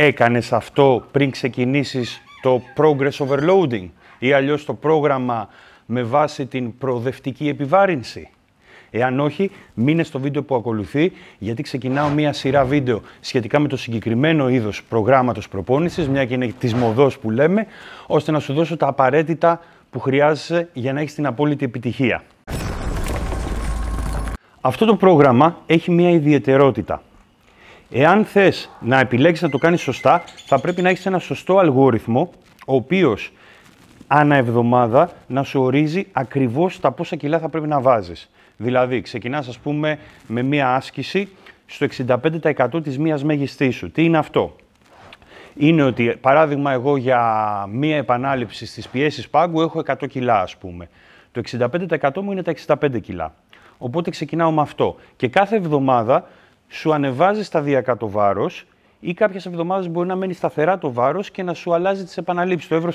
Έκανες αυτό πριν ξεκινήσεις το progress overloading ή αλλιώς το πρόγραμμα με βάση την προοδευτική επιβάρυνση. Εάν όχι, μείνε στο βίντεο που ακολουθεί, γιατί ξεκινάω μία σειρά βίντεο σχετικά με το συγκεκριμένο είδος προγράμματος προπόνησης, μια και είναι της μοδός που λέμε, ώστε να σου δώσω τα απαραίτητα που χρειάζεσαι για να έχεις την απόλυτη επιτυχία. Αυτό το πρόγραμμα έχει μία ιδιαιτερότητα. Εάν θες να επιλέξεις να το κάνεις σωστά, θα πρέπει να έχεις ένα σωστό αλγόριθμο, ο οποίος ανά εβδομάδα να σου ορίζει ακριβώς τα πόσα κιλά θα πρέπει να βάζεις. Δηλαδή, ξεκινάς, ας πούμε, με μία άσκηση στο 65% της μια μέγιστής σου. Τι είναι αυτό. Είναι ότι, παράδειγμα, εγώ για μία επανάληψη στις πιέσεις πάγκου έχω 100 κιλά, ας πούμε. Το 65% μου είναι τα 65 κιλά. Οπότε ξεκινάω με αυτό. Και κάθε εβδομάδα σου ανεβάζει σταδιακά το βάρος ή κάποιες εβδομάδες μπορεί να μένει σταθερά το βάρος και να σου αλλάζει τις επαναλήψεις, το εύρος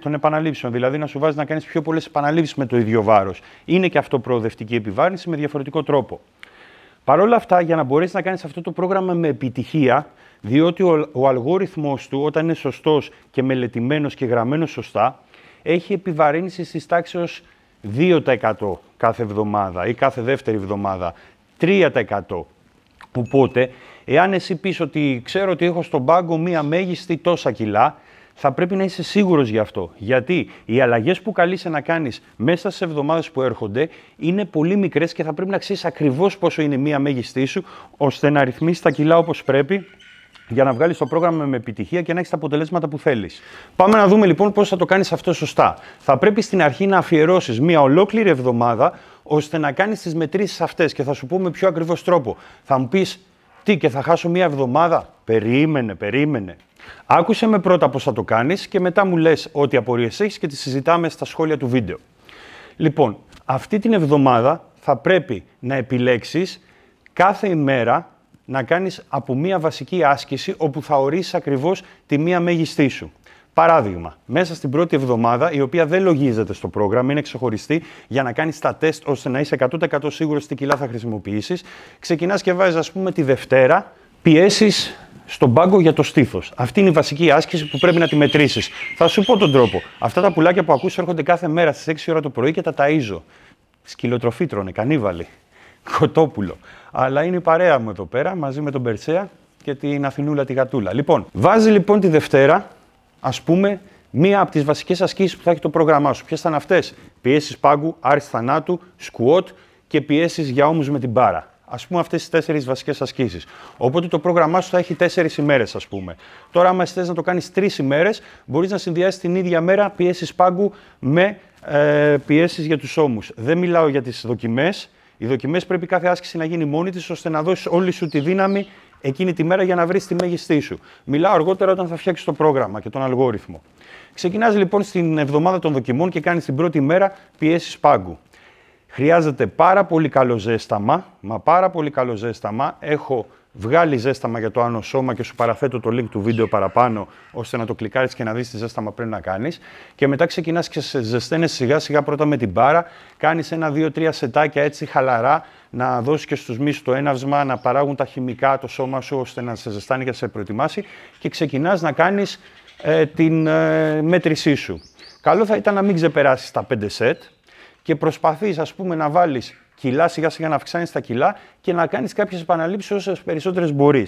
των επαναλήψεων. Δηλαδή να σου βάζει να κάνεις πιο πολλές επαναλήψεις με το ίδιο βάρος. Είναι και αυτό προοδευτική επιβάρυνση με διαφορετικό τρόπο. Παρ' όλα αυτά, για να μπορέσεις να κάνεις αυτό το πρόγραμμα με επιτυχία, διότι ο, αλγόριθμό του, όταν είναι σωστός και μελετημένος και γραμμένος σωστά, έχει επιβαρύνσει στις τάξεις 2% κάθε εβδομάδα ή κάθε δεύτερη εβδομάδα, 3% που πότε, εάν εσύ πεις ότι ξέρω ότι έχω στον πάγκο μία μέγιστη τόσα κιλά, θα πρέπει να είσαι σίγουρος γι' αυτό. Γιατί οι αλλαγές που καλείσαι να κάνεις μέσα στις εβδομάδες που έρχονται είναι πολύ μικρές και θα πρέπει να ξέρεις ακριβώς πόσο είναι μία μέγιστή σου, ώστε να ρυθμίσεις τα κιλά όπως πρέπει για να βγάλεις το πρόγραμμα με επιτυχία και να έχεις τα αποτελέσματα που θέλεις. Πάμε να δούμε λοιπόν πώς θα το κάνεις αυτό σωστά. Θα πρέπει στην αρχή να αφιερώσεις μία ολόκληρη εβδομάδα ώστε να κάνεις τις μετρήσεις αυτές και θα σου πω με πιο ακριβώς τρόπο. Θα μου πεις τι και θα χάσω μία εβδομάδα. Περίμενε, περίμενε. Άκουσε με πρώτα πώς θα το κάνεις και μετά μου λες ό,τι απορίες έχεις και τις συζητάμε στα σχόλια του βίντεο. Λοιπόν, αυτή την εβδομάδα θα πρέπει να επιλέξεις κάθε ημέρα να κάνεις από μία βασική άσκηση όπου θα ορίσεις ακριβώς τη μία μέγιστή σου. Παράδειγμα, μέσα στην πρώτη εβδομάδα, η οποία δεν λογίζεται στο πρόγραμμα, είναι ξεχωριστή για να κάνεις τα τεστ ώστε να είσαι 100% σίγουρος τι κιλά θα χρησιμοποιήσεις, ξεκινάς και βάζεις, ας πούμε, τη Δευτέρα πιέσεις στον πάγκο για το στήθος. Αυτή είναι η βασική άσκηση που πρέπει να τη μετρήσεις. Θα σου πω τον τρόπο. Αυτά τα πουλάκια που ακούς έρχονται κάθε μέρα στις 6 ώρα το πρωί και τα ταΐζω. Σκυλοτροφή τρώνε, κανίβαλοι. Κοτόπουλο. Αλλά είναι η παρέα μου εδώ πέρα μαζί με τον Περσέα και την Αθηνούλα τη Γατούλα. Λοιπόν, βάζει λοιπόν τη Δευτέρα Ας πούμε, μία από τις βασικές ασκήσεις που θα έχει το πρόγραμμά σου. Ποιες θα είναι αυτές, Πιέσεις πάγκου, άρις θανάτου, σκουότ και πιέσεις για ώμους με την μπάρα. Ας πούμε αυτές τις τέσσερις βασικές ασκήσεις. Οπότε το πρόγραμμά σου θα έχει τέσσερις ημέρες, ας πούμε. Τώρα, άμα θες να το κάνεις τρεις ημέρες, μπορείς να συνδυάσεις την ίδια μέρα πιέσεις πάγκου με ε, πιέσεις για τους ώμους. Δεν μιλάω για τις δοκιμές. Οι δοκιμές πρέπει κάθε άσκηση να γίνει μόνη της, ώστε να δώσεις όλη σου τη δύναμη εκείνη τη μέρα για να βρεις τη μέγιστή σου. Μιλάω αργότερα όταν θα φτιάξεις το πρόγραμμα και τον αλγόριθμο. Ξεκινάς λοιπόν στην εβδομάδα των δοκιμών και κάνεις την πρώτη μέρα πιέσεις πάγκου. Χρειάζεται πάρα πολύ καλό ζέσταμα, μα πάρα πολύ καλό ζέσταμα. Έχω Βγάλει ζέσταμα για το άνω σώμα και σου παραθέτω το link του βίντεο παραπάνω, ώστε να το κλικάρεις και να δεις τι ζέσταμα πρέπει να κάνεις. Και μετά ξεκινάς και σε ζεσταίνε σιγά σιγά πρώτα με την μπάρα. Κάνεις ένα-δύο-τρία σετάκια έτσι χαλαρά, να δώσεις και στους μίσου το έναυσμα, να παράγουν τα χημικά το σώμα σου, ώστε να σε ζεστάνει και να σε προετοιμάσει. Και ξεκινάς να κάνεις ε, την ε, μέτρησή σου. Καλό θα ήταν να μην ξεπεράσεις τα 5 σετ και προσπαθείς, ας πούμε, να βάλεις κιλά, σιγά σιγά να αυξάνεις τα κιλά και να κάνεις κάποιες επαναλήψεις όσε περισσότερες μπορείς.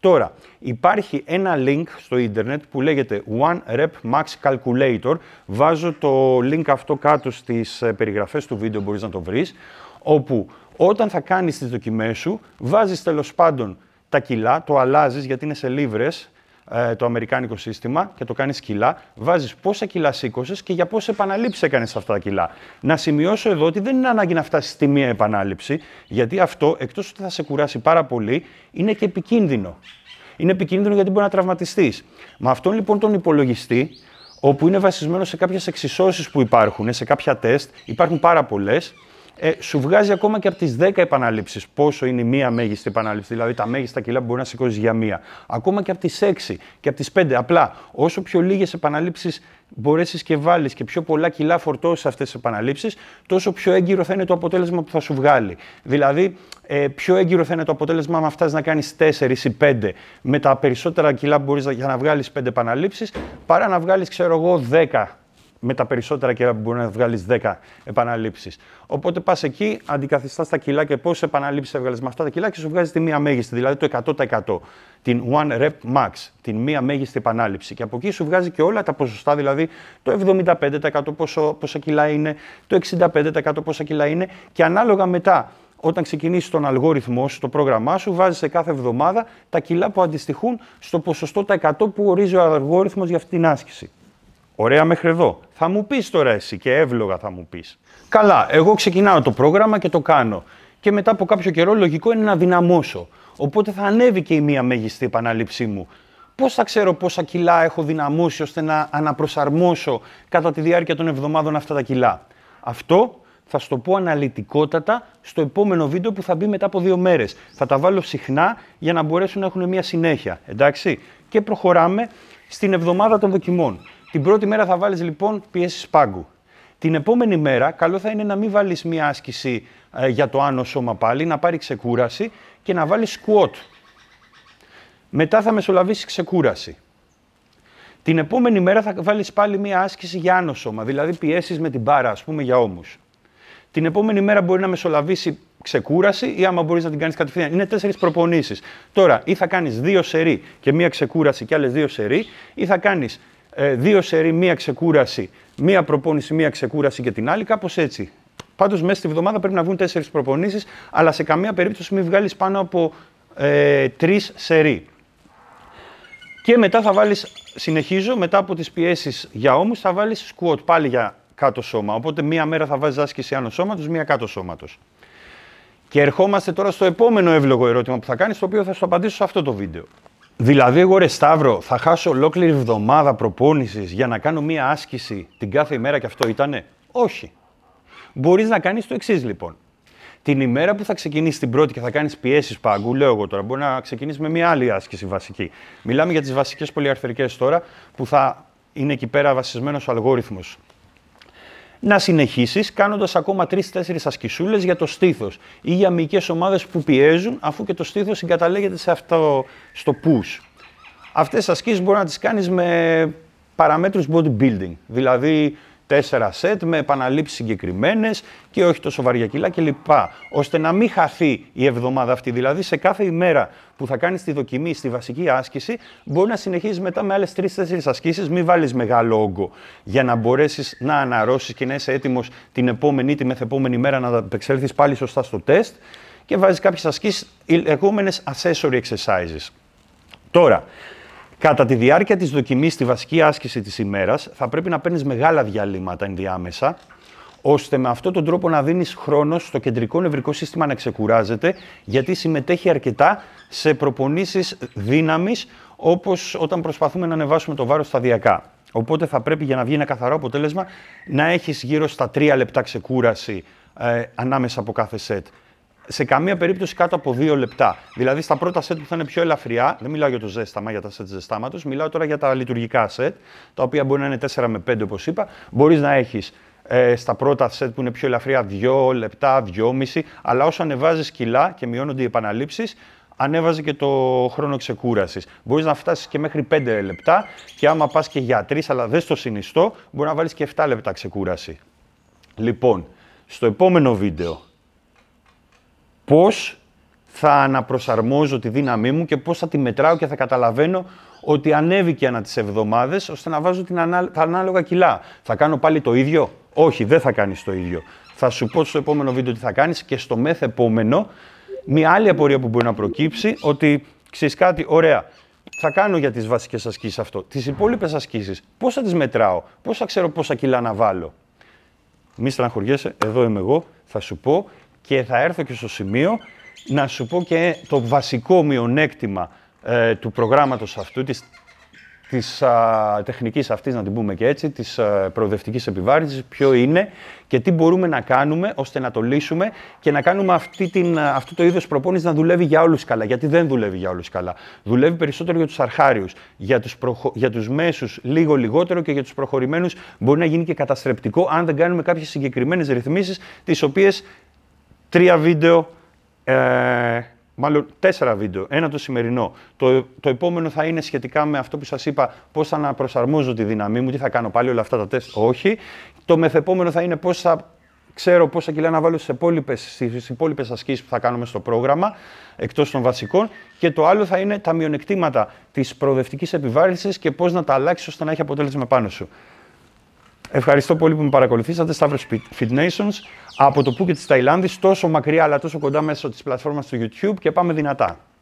Τώρα, υπάρχει ένα link στο ίντερνετ που λέγεται One Rep Max Calculator. Βάζω το link αυτό κάτω στις ε, περιγραφές του βίντεο, μπορείς να το βρεις, όπου όταν θα κάνεις τις δοκιμές σου, βάζεις τέλος πάντων τα κιλά, το αλλάζεις γιατί είναι σε λίβρες, ε, το αμερικάνικο σύστημα και το κάνεις κιλά, βάζεις πόσα κιλά σήκωσες και για πόσε επαναλήψεις έκανες αυτά τα κιλά. Να σημειώσω εδώ ότι δεν είναι ανάγκη να φτάσεις στη μία επανάληψη, γιατί αυτό εκτός ότι θα σε κουράσει πάρα πολύ, είναι και επικίνδυνο. Είναι επικίνδυνο γιατί μπορεί να τραυματιστείς. Με αυτόν λοιπόν τον υπολογιστή, όπου είναι βασισμένο σε κάποιες εξισώσεις που υπάρχουν, σε κάποια τεστ, υπάρχουν πάρα πολλές ε, σου βγάζει ακόμα και από τις 10 επαναλήψεις πόσο είναι η μία μέγιστη επανάληψη, δηλαδή τα μέγιστα κιλά που μπορεί να σηκώσεις για μία. Ακόμα και από τις 6 και από τις 5. Απλά όσο πιο λίγες επαναλήψεις μπορέσεις και βάλεις και πιο πολλά κιλά φορτώσεις αυτές τις επαναλήψεις, τόσο πιο έγκυρο θα είναι το αποτέλεσμα που θα σου βγάλει. Δηλαδή, ε, πιο έγκυρο θα είναι το αποτέλεσμα αν φτάσεις να κάνεις 4 ή 5 με τα περισσότερα κιλά που μπορείς για να βγάλεις 5 επαναλήψεις, παρά να βγάλεις, ξέρω εγώ, 10 με τα περισσότερα κιλά που μπορεί να βγάλεις 10 επαναλήψεις. Οπότε πας εκεί, αντικαθιστάς τα κιλά και πόσες επαναλήψεις έβγαλες με αυτά τα κιλά και σου βγάζεις τη μία μέγιστη, δηλαδή το 100%. Την one rep max, την μία μέγιστη επανάληψη. Και από εκεί σου βγάζει και όλα τα ποσοστά, δηλαδή το 75% πόσο, πόσα κιλά είναι, το 65% πόσα κιλά είναι και ανάλογα μετά όταν ξεκινήσει τον αλγόριθμό σου, το πρόγραμμά σου, βάζεις σε κάθε εβδομάδα τα κιλά που αντιστοιχούν στο ποσοστό τα 100 που ορίζει ο αλγόριθμος για αυτή την άσκηση. Ωραία μέχρι εδώ. Θα μου πεις τώρα εσύ και εύλογα θα μου πεις. Καλά, εγώ ξεκινάω το πρόγραμμα και το κάνω. Και μετά από κάποιο καιρό λογικό είναι να δυναμώσω. Οπότε θα ανέβει και η μία μέγιστη επανάληψή μου. Πώς θα ξέρω πόσα κιλά έχω δυναμώσει ώστε να αναπροσαρμόσω κατά τη διάρκεια των εβδομάδων αυτά τα κιλά. Αυτό θα σου το πω αναλυτικότατα στο επόμενο βίντεο που θα μπει μετά από δύο μέρες. Θα τα βάλω συχνά για να μπορέσουν να έχουν μια συνέχεια. Εντάξει. Και προχωράμε στην εβδομάδα των δοκιμών. Την πρώτη μέρα θα βάλεις λοιπόν πιέσεις πάγκου. Την επόμενη μέρα, καλό θα είναι να μην βάλεις μία άσκηση ε, για το άνω σώμα πάλι, να πάρει ξεκούραση και να βάλεις squat. Μετά θα μεσολαβήσεις ξεκούραση. Την επόμενη μέρα θα βάλεις πάλι μία άσκηση για άνω σώμα, δηλαδή πιέσεις με την μπάρα, ας πούμε, για ώμους. Την επόμενη μέρα μπορεί να μεσολαβήσει ξεκούραση ή άμα μπορείς να την κάνεις κατευθείαν. Είναι τέσσερις προπονήσεις. Τώρα, ή θα κάνεις δύο σερί και μία ξεκούραση και άλλες δύο σερί, ή θα κάνεις ε, δύο σερή, μία ξεκούραση, μία προπόνηση, μία ξεκούραση και την άλλη, κάπως έτσι. Πάντως μέσα στη βδομάδα πρέπει να βγουν τέσσερις προπονήσεις, αλλά σε καμία περίπτωση μην βγάλεις πάνω από ε, τρεις σερή. Και μετά θα βάλεις, συνεχίζω, μετά από τις πιέσεις για ώμους θα βάλεις σκουότ πάλι για κάτω σώμα. Οπότε μία μέρα θα βάζεις άσκηση άνω σώματος, μία κάτω σώματος. Και ερχόμαστε τώρα στο επόμενο εύλογο ερώτημα που θα κάνεις, το οποίο θα σου απαντήσω σε αυτό το βίντεο. Δηλαδή, εγώ ρε Σταύρο, θα χάσω ολόκληρη εβδομάδα προπόνησης για να κάνω μία άσκηση την κάθε ημέρα και αυτό ήτανε. Όχι. Μπορείς να κάνεις το εξής λοιπόν. Την ημέρα που θα ξεκινήσεις την πρώτη και θα κάνεις πιέσεις πάγκου, λέω εγώ τώρα, μπορεί να ξεκινήσεις με μία άλλη άσκηση βασική. Μιλάμε για τις βασικές πολυαρθρικές τώρα, που θα είναι εκεί πέρα βασισμένος ο αλγόριθμος να συνεχίσεις κάνοντας ακόμα τρει-τέσσερι ασκησούλες για το στήθος ή για μυϊκές ομάδες που πιέζουν, αφού και το στήθος συγκαταλέγεται σε αυτό, στο push. Αυτές τις ασκήσεις μπορείς να τις κάνεις με παραμέτρους bodybuilding. Δηλαδή, τέσσερα σετ με επαναλήψεις συγκεκριμένες και όχι τόσο βαριά κιλά κλπ. Ώστε να μην χαθεί η εβδομάδα αυτή. Δηλαδή, σε κάθε ημέρα που θα κάνεις τη δοκιμή στη βασική άσκηση, μπορεί να συνεχίζεις μετά με αλλες τρει τρει-τέσσερι ασκήσεις, Μην βάλεις μεγάλο όγκο για να μπορέσεις να αναρρώσεις και να είσαι έτοιμος την επόμενη ή τη μεθεπόμενη μέρα να επεξέλθεις πάλι σωστά στο τεστ. Και βάζεις κάποιες ασκήσεις, οι λεγόμενες accessory exercises. Τώρα, Κατά τη διάρκεια της δοκιμής, στη βασική άσκηση της ημέρας, θα πρέπει να παίρνεις μεγάλα διαλύματα ενδιάμεσα, ώστε με αυτόν τον τρόπο να δίνεις χρόνο στο κεντρικό νευρικό σύστημα να ξεκουράζεται, γιατί συμμετέχει αρκετά σε προπονήσεις δύναμης, όπως όταν προσπαθούμε να ανεβάσουμε το βάρος σταδιακά. Οπότε θα πρέπει για να βγει ένα καθαρό αποτέλεσμα να έχεις γύρω στα τρία λεπτά ξεκούραση ε, ανάμεσα από κάθε σετ σε καμία περίπτωση κάτω από δύο λεπτά. Δηλαδή στα πρώτα σετ που θα είναι πιο ελαφριά, δεν μιλάω για το ζέσταμα, για τα σετ ζεστάματος, μιλάω τώρα για τα λειτουργικά σετ, τα οποία μπορεί να είναι 4 με 5 όπως είπα. Μπορείς να έχεις ε, στα πρώτα σετ που είναι πιο ελαφριά 2 λεπτά, 2,5, αλλά όσο ανεβάζεις κιλά και μειώνονται οι επαναλήψεις, ανέβαζε και το χρόνο ξεκούρασης. Μπορείς να φτάσεις και μέχρι 5 λεπτά και άμα πας και για 3, αλλά δεν στο συνιστό, μπορεί να βάλεις και 7 λεπτά ξεκούραση. Λοιπόν, στο επόμενο βίντεο πώς θα αναπροσαρμόζω τη δύναμή μου και πώς θα τη μετράω και θα καταλαβαίνω ότι ανέβηκε ανά τις εβδομάδες ώστε να βάζω την τα ανάλογα κιλά. Θα κάνω πάλι το ίδιο. Όχι, δεν θα κάνεις το ίδιο. Θα σου πω στο επόμενο βίντεο τι θα κάνεις και στο μεθ επόμενο μια άλλη απορία που μπορεί να προκύψει ότι ξέρεις κάτι, ωραία, θα κάνω για τις βασικές ασκήσεις αυτό. Τις υπόλοιπες ασκήσεις, πώς θα τις μετράω, πώς θα ξέρω πόσα κιλά να βάλω. Μη στεναχωριέσαι, εδώ είμαι εγώ, θα σου πω και θα έρθω και στο σημείο να σου πω και το βασικό μειονέκτημα ε, του προγράμματος αυτού, της, της α, τεχνικής αυτής, να την πούμε και έτσι, της α, ε, προοδευτικής επιβάρυνσης, ποιο είναι και τι μπορούμε να κάνουμε ώστε να το λύσουμε και να κάνουμε αυτή την, ε, αυτό το είδος προπόνησης να δουλεύει για όλους καλά, γιατί δεν δουλεύει για όλους καλά. Δουλεύει περισσότερο για τους αρχάριους, για τους, προχω... για τους μέσους λίγο λιγότερο και για τους προχωρημένους μπορεί να γίνει και καταστρεπτικό αν δεν κάνουμε κάποιες συγκεκριμένες ρυθμίσεις τις οποίες τρία βίντεο, ε, μάλλον τέσσερα βίντεο, ένα το σημερινό. Το, το επόμενο θα είναι σχετικά με αυτό που σας είπα, πώς θα αναπροσαρμόζω τη δύναμή μου, τι θα κάνω πάλι, όλα αυτά τα τεστ, όχι. Το μεθεπόμενο θα είναι πώς θα ξέρω πόσα κιλά να βάλω στις υπόλοιπες, στις ασκήσεις που θα κάνουμε στο πρόγραμμα, εκτός των βασικών. Και το άλλο θα είναι τα μειονεκτήματα της προοδευτικής επιβάρυνσης και πώς να τα αλλάξεις ώστε να έχει αποτέλεσμα πάνω σου. Ευχαριστώ πολύ που με παρακολουθήσατε. Σταύρος Fit Nations από το Πού και της Ταϊλάνδης, τόσο μακριά αλλά τόσο κοντά μέσω της πλατφόρμας του YouTube και πάμε δυνατά.